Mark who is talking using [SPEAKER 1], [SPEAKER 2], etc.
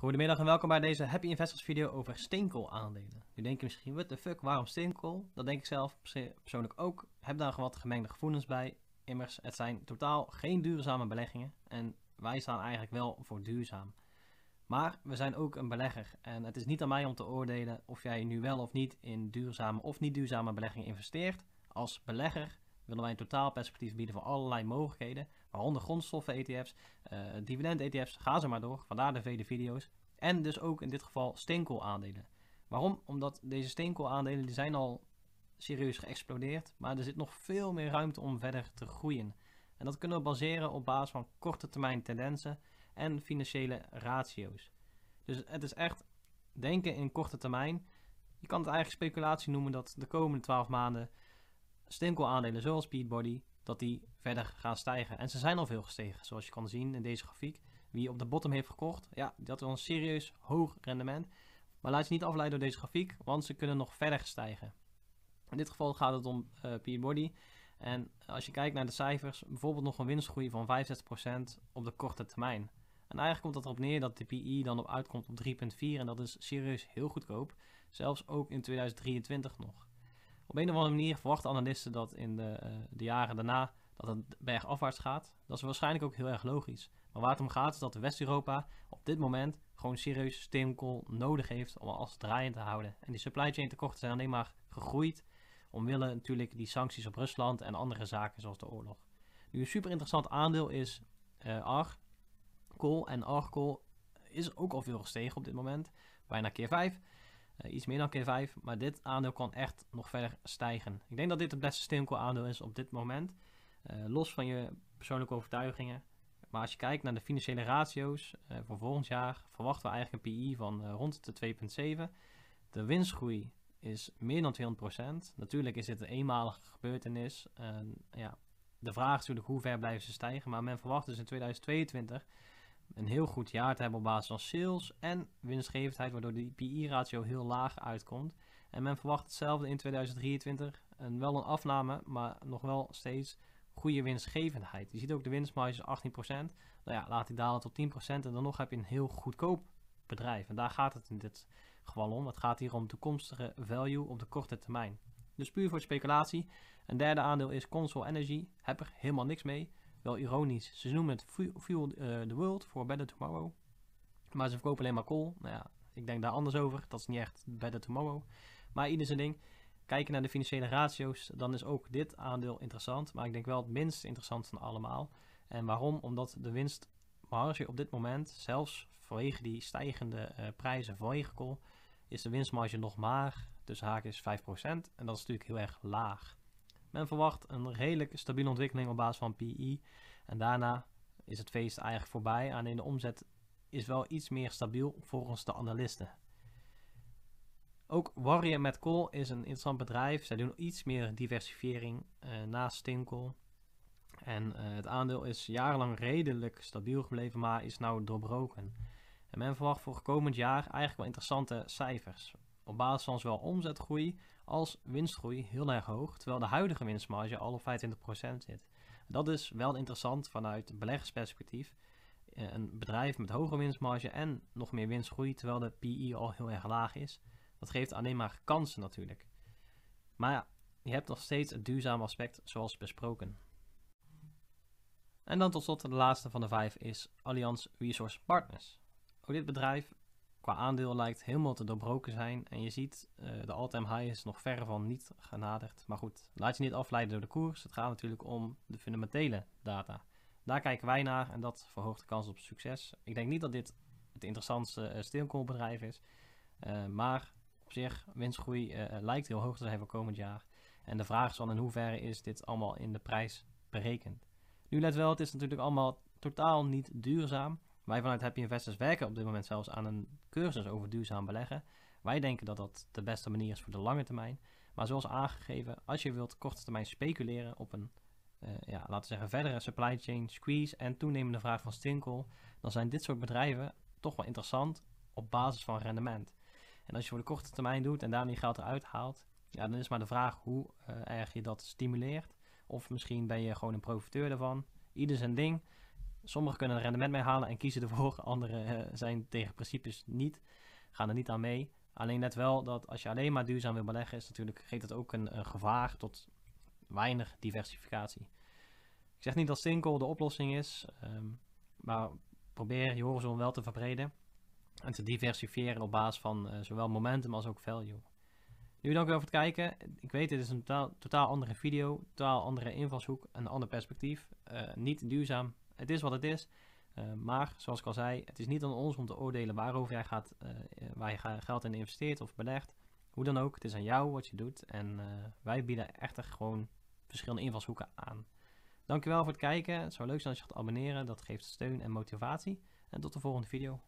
[SPEAKER 1] Goedemiddag en welkom bij deze Happy Investors video over steenkool aandelen. Nu denk je misschien, what the fuck, waarom steenkool? Dat denk ik zelf persoonlijk ook. Heb daar wat gemengde gevoelens bij. Immers, het zijn totaal geen duurzame beleggingen. En wij staan eigenlijk wel voor duurzaam. Maar we zijn ook een belegger. En het is niet aan mij om te oordelen of jij nu wel of niet in duurzame of niet duurzame beleggingen investeert. Als belegger willen wij een totaal perspectief bieden voor allerlei mogelijkheden, waaronder grondstoffen-ETF's, eh, dividend-ETF's, ga ze maar door, vandaar de vele video's. En dus ook in dit geval steenkool-aandelen. Waarom? Omdat deze steenkoolaandelen aandelen die zijn al serieus geëxplodeerd, maar er zit nog veel meer ruimte om verder te groeien. En dat kunnen we baseren op basis van korte termijn tendensen en financiële ratio's. Dus het is echt denken in korte termijn. Je kan het eigenlijk speculatie noemen dat de komende 12 maanden aandelen zoals Peatbody, dat die verder gaan stijgen. En ze zijn al veel gestegen, zoals je kan zien in deze grafiek. Wie op de bottom heeft gekocht, ja, dat is een serieus hoog rendement. Maar laat je niet afleiden door deze grafiek, want ze kunnen nog verder stijgen. In dit geval gaat het om uh, Peabody. En als je kijkt naar de cijfers, bijvoorbeeld nog een winstgroei van 65% op de korte termijn. En eigenlijk komt dat erop neer dat de PI e dan op uitkomt op 3,4 en dat is serieus heel goedkoop. Zelfs ook in 2023 nog. Op een of andere manier verwachten analisten dat in de, eh, de jaren daarna dat het bergafwaarts gaat. Dat is waarschijnlijk ook heel erg logisch. Maar waar het om gaat is dat West-Europa op dit moment gewoon serieus steenkool nodig heeft om alles draaiend te houden. En die supply chain tekorten zijn alleen maar gegroeid omwille natuurlijk die sancties op Rusland en andere zaken zoals de oorlog. Nu een super interessant aandeel is uh, en arg is ook al veel gestegen op dit moment, bijna keer 5. Eh, iets meer dan keer 5. Maar dit aandeel kan echt nog verder stijgen. Ik denk dat dit het beste steenkool aandeel is op dit moment. Eh, los van je persoonlijke overtuigingen. Maar als je kijkt naar de financiële ratio's eh, voor volgend jaar, verwachten we eigenlijk een PI van rond de 2,7. De winstgroei is meer dan 200%. Natuurlijk is dit een eenmalige gebeurtenis. ja, de vraag is natuurlijk hoe ver blijven ze stijgen. Maar men verwacht dus in 2022 een heel goed jaar te hebben op basis van sales en winstgevendheid, waardoor de PI-ratio heel laag uitkomt. En men verwacht hetzelfde in 2023. En wel een afname, maar nog wel steeds goede winstgevendheid. Je ziet ook de winstmarge is 18%. Nou ja, laat die dalen tot 10% en dan nog heb je een heel goedkoop bedrijf. En daar gaat het in dit geval om. Het gaat hier om toekomstige value op de korte termijn. Dus puur voor speculatie. Een derde aandeel is Console Energy. Heb er helemaal niks mee. Wel ironisch. Ze noemen het Fuel eh, the World for Better Tomorrow. Maar ze verkopen alleen maar kool. Nou ja, ik denk daar anders over. Dat is niet echt Better Tomorrow. Maar ieder zijn ding. Kijken naar de financiële ratio's, dan is ook dit aandeel interessant. Maar ik denk wel het minst interessant van allemaal. En waarom? Omdat de winstmarge op dit moment, zelfs vanwege die stijgende uh, prijzen vanwege kool, is de winstmarge nog maar tussen haakjes 5%. En dat is natuurlijk heel erg laag. Men verwacht een redelijk stabiele ontwikkeling op basis van PI. E. En daarna is het feest eigenlijk voorbij. Alleen de omzet is wel iets meer stabiel volgens de analisten. Ook Warrior met Coal is een interessant bedrijf. Zij doen iets meer diversifiering eh, naast Stinkel. En eh, het aandeel is jarenlang redelijk stabiel gebleven, maar is nou doorbroken. En men verwacht voor komend jaar eigenlijk wel interessante cijfers op basis van zowel omzetgroei als winstgroei heel erg hoog, terwijl de huidige winstmarge al op 25% zit. Dat is wel interessant vanuit beleggersperspectief. Eh, een bedrijf met hoge winstmarge en nog meer winstgroei, terwijl de PI al heel erg laag is. Dat geeft alleen maar kansen natuurlijk. Maar ja, je hebt nog steeds het duurzame aspect zoals besproken. En dan tot slot de laatste van de vijf is Allianz Resource Partners. Ook dit bedrijf Qua aandeel lijkt helemaal te doorbroken zijn en je ziet eh, de all-time high is nog verre van niet genaderd. Maar goed, laat je niet afleiden door de koers. Het gaat natuurlijk om de fundamentele data. Daar kijken wij naar en dat verhoogt de kans op succes. Ik denk niet dat dit het interessantste eh, steenkoolbedrijf is. Eh, maar op zich, winstgroei lijkt heel hoog te zijn voor komend jaar. En de vraag is dan in hoeverre is dit allemaal in de prijs berekend. Nu let wel, het is natuurlijk allemaal totaal niet duurzaam. Wij vanuit Happy Investors werken op dit moment zelfs aan een cursus over duurzaam beleggen. Wij denken dat dat de beste manier is voor de lange termijn. Maar zoals aangegeven, als je wilt korte termijn speculeren op een, eh, ja, laten we zeggen, verdere supply chain squeeze en toenemende vraag van stinkel, dan zijn dit soort bedrijven toch wel interessant op basis van rendement. En als je voor de korte termijn doet en daarmee geld eruit haalt, ja, dan is maar de vraag hoe eh, erg je dat stimuleert. Of misschien ben je gewoon een profiteur daarvan. Ieder zijn ding. Sommigen kunnen er rendement mee halen en kiezen ervoor. Anderen eh, zijn tegen principes niet, gaan er niet aan mee. Alleen net wel dat als je alleen maar duurzaam wil beleggen, is natuurlijk, geeft dat ook een, gevaar tot weinig diversificatie. Ik zeg niet dat single de oplossing is, ehm, maar probeer je horizon wel te verbreden en te diversifiëren op basis van eh, zowel momentum als ook value. Nu dank u wel voor het kijken. Ik weet, dit is een totaal, andere video, totaal andere invalshoek, een ander perspectief. Eh, niet duurzaam, het is wat het is. Eh, maar zoals ik al zei, het is niet aan ons om te oordelen waarover jij gaat, eh, waar je geld in investeert of belegt. Hoe dan ook, het is aan jou wat je doet. En eh, wij bieden echter gewoon verschillende invalshoeken aan. Dankjewel voor het kijken. Het zou leuk zijn als je gaat abonneren. Dat geeft steun en motivatie. En tot de volgende video.